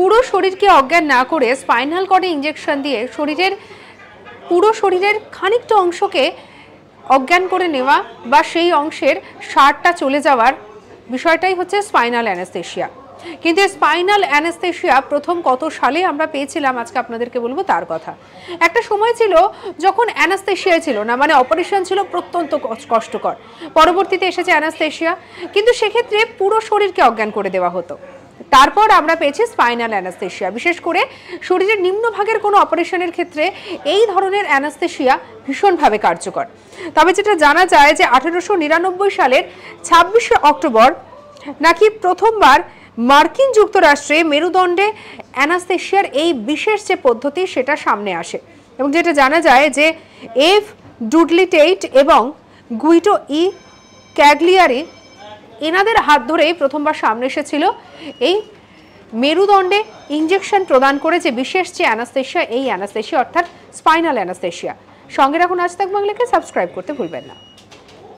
পুরো শরীরকে অজ্ঞান না করে স্পাইনাল কর্ডে ইঞ্জেকশন দিয়ে শরীরের পুরো শরীরের খানিকটা অংশকে অজ্ঞান করে নেওয়া বা সেই অংশের সারটা চলে যাওয়ার বিষয়টাই হচ্ছে স্পাইনাল অ্যানাস্থেশিয়া কিন্তু স্পাইনাল অ্যানাস্থেশিয়া প্রথম কত সালে আমরা পেয়েছিলাম আজকে আপনাদেরকে বলবো তার কথা একটা সময় ছিল যখন অ্যানাস্থেশিয়া ছিল না মানে অপারেশন ছিল প্রত্যন্ত কষ্টকর পরবর্তীতে এসেছে অ্যানাস্থেশিয়া কিন্তু সেক্ষেত্রে পুরো শরীরকে অজ্ঞান করে দেওয়া হতো তারপর আমরা পেয়েছি স্পাইনাল অ্যানাস্থেশিয়া বিশেষ করে শরীরের নিম্নভাগের কোনো অপারেশনের ক্ষেত্রে এই ধরনের অ্যানাস্থেশিয়া ভীষণভাবে কার্যকর তবে যেটা জানা যায় যে আঠেরোশো সালের ছাব্বিশে অক্টোবর নাকি প্রথমবার মার্কিন যুক্তরাষ্ট্রে মেরুদণ্ডে অ্যানাস্থেশিয়ার এই বিশেষ যে পদ্ধতি সেটা সামনে আসে এবং যেটা জানা যায় যে এফ ডুডলিটেইট এবং গুইটো ই ক্যাগলিয়ারি এনাদের হাত ধরেই প্রথমবার সামনে এসেছিল এই মেরুদণ্ডে ইঞ্জেকশন প্রদান করে যে বিশেষ যে অ্যানাস্থেশিয়া এই অ্যানাস্থেশিয়া অর্থাৎ স্পাইনাল অ্যানাস্থেশিয়া সঙ্গে রাখুন আজ তাক বাংলাকে সাবস্ক্রাইব করতে ভুলবেন না